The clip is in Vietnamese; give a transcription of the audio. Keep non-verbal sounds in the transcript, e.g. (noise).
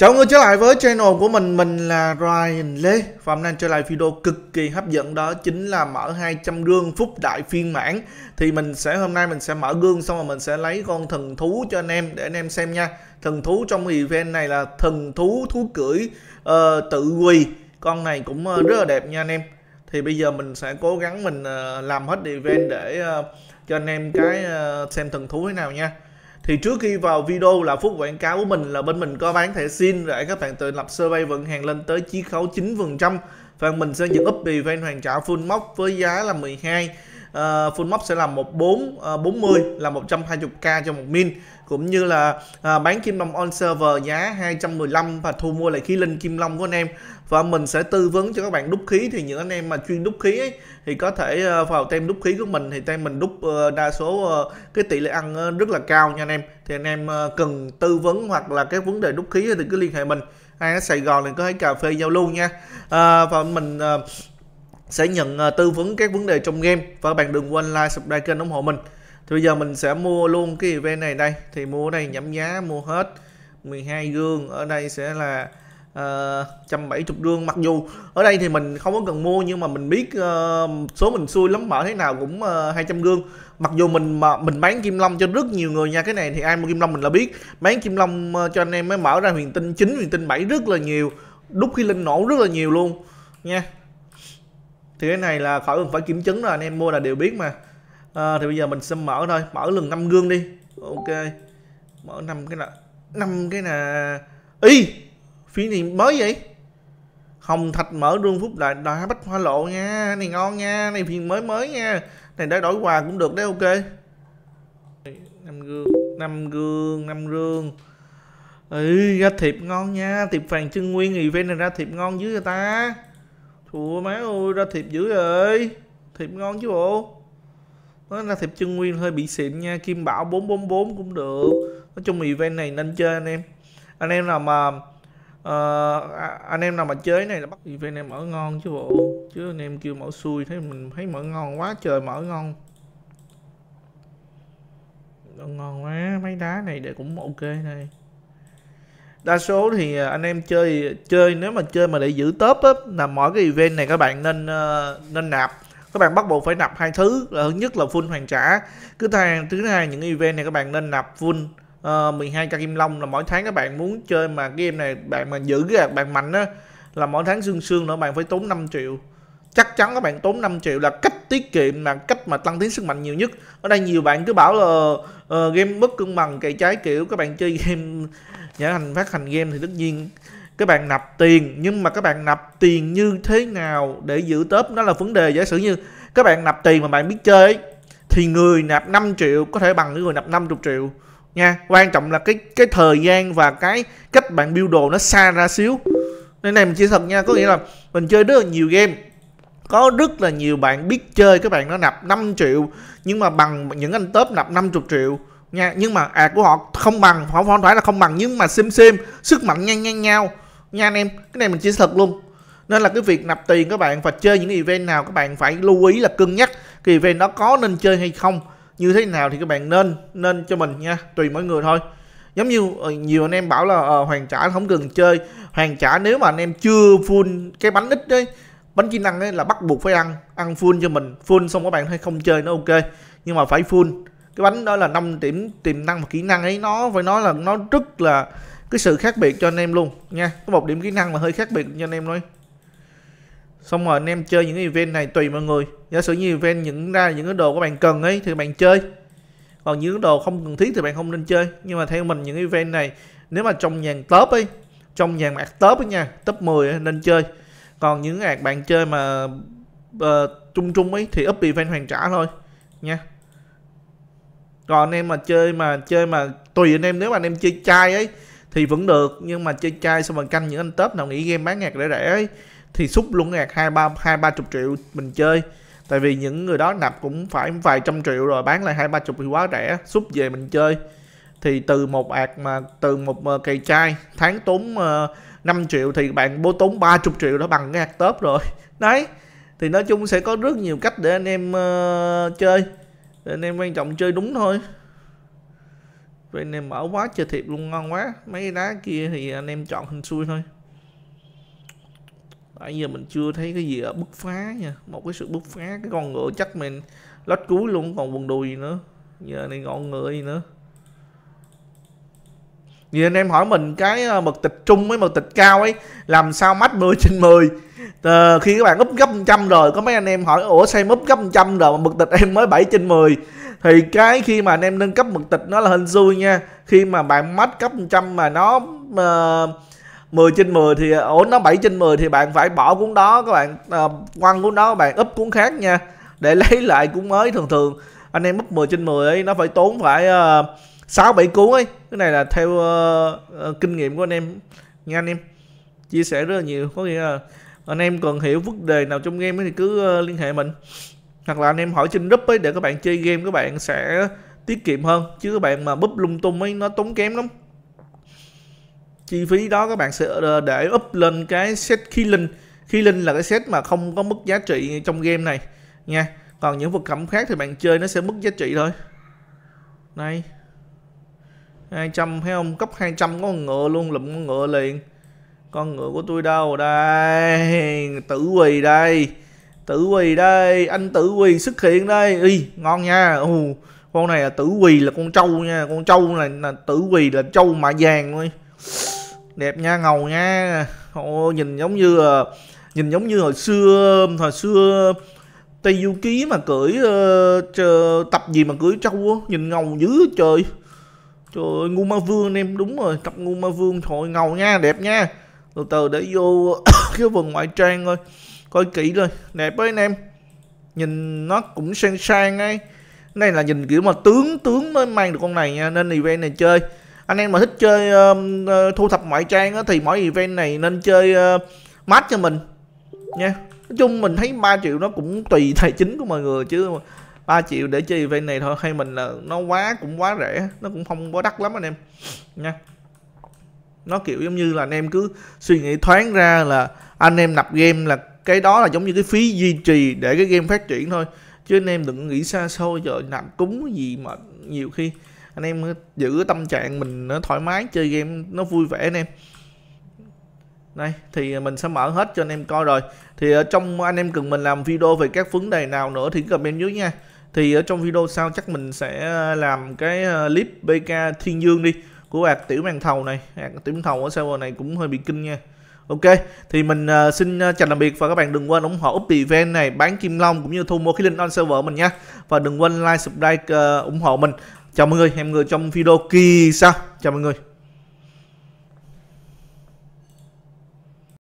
Chào người trở lại với channel của mình, mình là Ryan Lê Và hôm nay trở lại video cực kỳ hấp dẫn đó chính là mở 200 gương phúc đại phiên mãn Thì mình sẽ hôm nay mình sẽ mở gương xong rồi mình sẽ lấy con thần thú cho anh em để anh em xem nha Thần thú trong event này là thần thú thú cưỡi uh, tự quỳ Con này cũng uh, rất là đẹp nha anh em Thì bây giờ mình sẽ cố gắng mình uh, làm hết event để uh, cho anh em cái uh, xem thần thú thế nào nha thì trước khi vào video là phút quảng cáo của mình là bên mình có bán thẻ SIM để các bạn tự lập survey vận hàng lên tới chi khấu 9% và mình sẽ dựng up event hoàn trả full móc với giá là 12 uh, full móc sẽ là 14 uh, 40 là 120k cho một min cũng như là uh, bán kim long on server giá 215 và thu mua lại khí linh kim long của anh em và mình sẽ tư vấn cho các bạn đúc khí thì những anh em mà chuyên đúc khí ấy, thì có thể ờ, vào tem đúc khí của mình thì tem mình đúc đa số cái tỷ lệ ăn rất là cao nha anh em thì anh em cần tư vấn hoặc là các vấn đề đúc khí thì cứ liên hệ mình ai ở Sài Gòn thì có thể cà phê giao lưu nha à, và mình sẽ nhận à, tư vấn các vấn đề trong game và các bạn đừng quên like subscribe kênh ủng hộ mình thì bây giờ mình sẽ mua luôn cái event này đây thì mua ở đây nhẩm giá mua hết 12 gương ở đây sẽ là uh, à, 170 gương mặc dù ở đây thì mình không có cần mua nhưng mà mình biết uh, số mình xui lắm mở thế nào cũng uh, 200 gương mặc dù mình mà mình bán kim long cho rất nhiều người nha cái này thì ai mua kim long mình là biết bán kim long cho anh em mới mở ra huyền tinh chín huyền tinh 7 rất là nhiều đúc khi linh nổ rất là nhiều luôn nha thì cái này là khỏi cần phải kiểm chứng rồi anh em mua là đều biết mà à, thì bây giờ mình sẽ mở thôi mở lần năm gương đi ok mở năm cái là năm cái là y phiên này mới vậy hồng thạch mở rương phút lại đá bách hoa lộ nha này ngon nha này phiên mới mới nha này đã đổi quà cũng được đấy ok năm gương năm gương năm gương ừ ra thiệp ngon nha thiệp vàng chân nguyên event này ra thiệp ngon dưới vậy ta Chùa má ơi ra thiệp dữ rồi Thiệp ngon chứ bộ Nó ra thiệp chân nguyên hơi bị xịn nha Kim Bảo 444 cũng được Nói chung event này nên chơi anh em Anh em nào mà uh, Anh em nào mà chơi này là bắt event này mở ngon chứ bộ Chứ anh em kêu mở xui Thấy mình thấy mở ngon quá trời mở ngon Ngon quá Mấy đá này để cũng ok này đa số thì à, anh em chơi chơi nếu mà chơi mà để giữ top á là mỗi cái event này các bạn nên ờ, nên nạp các bạn bắt buộc phải nạp hai thứ là thứ nhất là full hoàn trả cứ thang thứ hai những event này các bạn nên nạp full uh, 12 k kim long là mỗi tháng các bạn muốn chơi mà game này bạn mà giữ cái bạn mạnh á là mỗi tháng xương xương nữa bạn phải tốn 5 triệu chắc chắn các bạn tốn 5 triệu là cách tiết kiệm là cách mà tăng tiến sức mạnh nhiều nhất ở đây nhiều bạn cứ bảo là uh, game mất cân bằng cày trái kiểu các bạn chơi (laughs) game nhà hành phát hành game thì tất nhiên các bạn nạp tiền nhưng mà các bạn nạp tiền như thế nào để giữ tớp nó là vấn đề giả sử như các bạn nạp tiền mà bạn biết chơi thì người nạp 5 triệu có thể bằng người nạp 50 triệu nha quan trọng là cái cái thời gian và cái cách bạn build đồ nó xa ra xíu nên này mình chia thật nha có nghĩa là mình chơi rất là nhiều game có rất là nhiều bạn biết chơi các bạn nó nạp 5 triệu nhưng mà bằng những anh top nạp 50 triệu nha nhưng mà à của họ không bằng không, không phải là không bằng nhưng mà sim sim sức mạnh ngang ngang nhau nha anh em cái này mình chia thật luôn nên là cái việc nạp tiền các bạn và chơi những event nào các bạn phải lưu ý là cân nhắc cái event đó có nên chơi hay không như thế nào thì các bạn nên nên cho mình nha tùy mỗi người thôi giống như ờ, nhiều anh em bảo là à, ờ, hoàn trả không cần chơi hoàn trả nếu mà anh em chưa full cái bánh ít đấy bánh chi năng ấy là bắt buộc phải ăn ăn full cho mình full xong các bạn hay không chơi nó ok nhưng mà phải full cái bánh đó là năm điểm tiềm năng và kỹ năng ấy nó phải nói là nó rất là cái sự khác biệt cho anh em luôn nha có một điểm kỹ năng mà hơi khác biệt cho anh em thôi xong rồi anh em chơi những event này tùy mọi người giả sử như event những ra những cái đồ các bạn cần ấy thì bạn chơi còn những cái đồ không cần thiết thì bạn không nên chơi nhưng mà theo mình những event này nếu mà trong dàn top ấy trong dàn mạc top ấy nha top 10 ấy, nên chơi còn những ạc bạn chơi mà uh, ờ, trung trung ấy thì up event hoàn trả thôi nha còn anh em mà chơi mà chơi mà tùy anh em nếu mà anh em chơi chai ấy thì vẫn được nhưng mà chơi chai xong mình canh những anh tết nào nghĩ game bán ngạc rẻ rẻ ấy thì xúc luôn ngạc hai ba hai ba chục triệu mình chơi tại vì những người đó nạp cũng phải vài trăm triệu rồi bán lại hai ba chục thì quá rẻ xúc về mình chơi thì từ một ạc mà từ một ờ, cây chai tháng tốn 5 ờ, triệu thì bạn bố tốn 30 triệu đó bằng cái hạt tớp rồi (laughs) đấy thì nói chung sẽ có rất nhiều cách để anh em uh, chơi anh em quan trọng chơi đúng thôi vậy anh em mở quá chơi thiệt luôn ngon quá mấy đá kia thì anh em chọn hình xui thôi bây giờ mình chưa thấy cái gì ở bứt phá nha một cái sự bứt phá cái con ngựa chắc mình lót cuối luôn còn quần đùi nữa giờ này ngọn ngựa gì nữa vì anh em hỏi mình cái ờ, mật tịch trung với mật tịch cao ấy làm sao mắt 10 trên 10 Tờ, khi các bạn úp gấp trăm rồi có mấy anh em hỏi ủa xem úp gấp trăm rồi mà mực tịch em mới 7 trên 10 thì cái khi mà anh em nâng cấp mực tịch nó là hên xui nha khi mà bạn mất cấp trăm mà nó uh, ờ, 10 trên 10 thì ờ, ủa nó 7 trên 10 thì bạn phải bỏ cuốn đó các bạn uh, quăng cuốn đó bạn úp cuốn khác nha để (laughs) lấy lại cuốn mới thường thường anh em úp 10 trên 10 ấy nó phải tốn phải uh, bảy cuốn ấy cái này là theo uh, uh, kinh nghiệm của anh em nha anh em chia sẻ rất là nhiều có nghĩa là anh em cần hiểu vấn đề nào trong game thì cứ ờ, liên hệ mình hoặc là anh em hỏi trên group ấy để các bạn chơi game các bạn sẽ tiết kiệm hơn chứ các bạn mà búp lung tung ấy nó tốn kém lắm chi phí đó các bạn sẽ ờ, để up lên cái set killing killing là cái set mà không có mức giá trị trong game này nha còn những vật phẩm khác thì bạn chơi nó sẽ mất giá trị thôi đây 200 thấy không cấp 200 có con ngựa luôn lụm con ngựa liền con ngựa của tôi đâu đây tử quỳ đây tử quỳ đây anh tử quỳ xuất hiện đây y ngon nha ừ, con này là tử quỳ là con trâu nha con trâu này là tử quỳ là trâu mạ vàng luôn đẹp nha ngầu nha Ồ, nhìn giống như là nhìn giống như hồi xưa hồi xưa tây du ký mà cưỡi uh, tập gì mà cưỡi trâu á nhìn ngầu dữ trời trời ơi ngu ma vương em đúng rồi tập ngu ma vương thôi ngầu nha đẹp nha từ từ để vô (coughs) cái phần ngoại trang thôi coi kỹ rồi đẹp với anh em nhìn nó cũng sang sang ấy này là nhìn kiểu mà tướng tướng mới mang được con này nha nên event này chơi anh em mà thích chơi uh, thu thập ngoại trang á, thì mỗi event này nên chơi uh, ờ, mát cho mình nha nói chung mình thấy 3 triệu nó cũng tùy (laughs) tài chính của mọi người chứ 3 triệu để chơi event này thôi hay mình là nó quá cũng quá rẻ nó cũng không quá đắt lắm anh em nha nó kiểu giống như là anh em cứ suy nghĩ thoáng ra là anh em nạp game là cái đó là giống như cái phí duy trì để cái game phát triển thôi chứ anh em đừng nghĩ xa xôi rồi nạp cúng gì mà nhiều khi anh em giữ tâm trạng mình nó thoải mái chơi game nó vui vẻ anh em đây thì mình sẽ mở hết cho anh em coi rồi thì ở trong anh em cần mình làm video về các vấn đề nào nữa thì comment dưới nha thì ở trong video sau chắc mình sẽ làm cái ờ, clip bk thiên dương đi của hạt tiểu mang thầu này hạt tiểu mang thầu ở server này cũng hơi bị kinh nha Ok, thì mình uh, xin ờ, chào tạm biệt và các bạn đừng quên ủng hộ Up Event này, bán Kim Long cũng như thu mua khí linh on server mình nha. Và đừng quên like, subscribe, uh, ủng hộ mình. Chào mọi người, hẹn mọi người trong video kỳ sau. Chào mọi người.